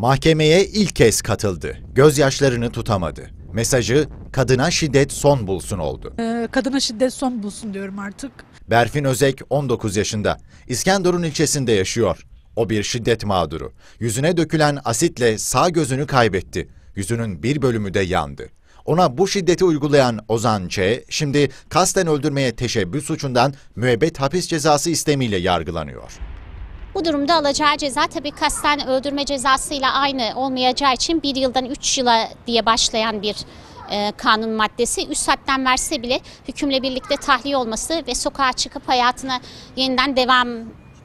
Mahkemeye ilk kez katıldı. Gözyaşlarını tutamadı. Mesajı kadına şiddet son bulsun oldu. Ee, kadına şiddet son bulsun diyorum artık. Berfin Özek 19 yaşında. İskenderun ilçesinde yaşıyor. O bir şiddet mağduru. Yüzüne dökülen asitle sağ gözünü kaybetti. Yüzünün bir bölümü de yandı. Ona bu şiddeti uygulayan Ozan Ç. şimdi kasten öldürmeye teşebbüs suçundan müebbet hapis cezası istemiyle yargılanıyor. Bu durumda alacağı ceza tabii kasten öldürme cezasıyla aynı olmayacağı için bir yıldan üç yıla diye başlayan bir e, kanun maddesi. Üst hatten verse bile hükümle birlikte tahliye olması ve sokağa çıkıp hayatına yeniden devam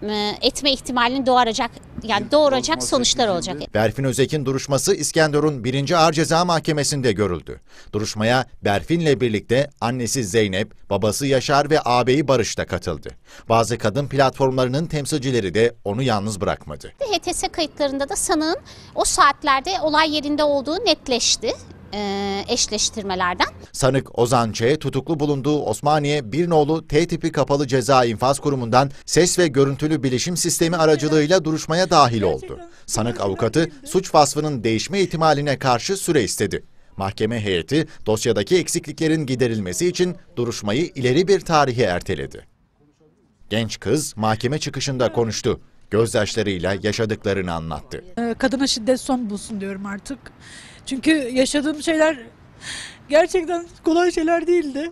e, etme ihtimalini doğaracak yani doğuracak sonuçlar olacak. Berfin Özek'in duruşması İskenderun 1. Ağır Ceza Mahkemesi'nde görüldü. Duruşmaya Berfin'le birlikte annesi Zeynep, babası Yaşar ve ağabeyi Barış da katıldı. Bazı kadın platformlarının temsilcileri de onu yalnız bırakmadı. HTS kayıtlarında da sanığın o saatlerde olay yerinde olduğu netleşti e, eşleştirmelerden. Sanık Ozan Ç. tutuklu bulunduğu Osmaniye Birnoğlu T tipi kapalı ceza infaz kurumundan ses ve görüntülü bilişim sistemi aracılığıyla duruşmaya dahil oldu. Sanık avukatı suç vasfının değişme ihtimaline karşı süre istedi. Mahkeme heyeti dosyadaki eksikliklerin giderilmesi için duruşmayı ileri bir tarihe erteledi. Genç kız mahkeme çıkışında konuştu. Gözyaşlarıyla yaşadıklarını anlattı. Ee, kadına şiddet son bulsun diyorum artık. Çünkü yaşadığım şeyler gerçekten kolay şeyler değildi.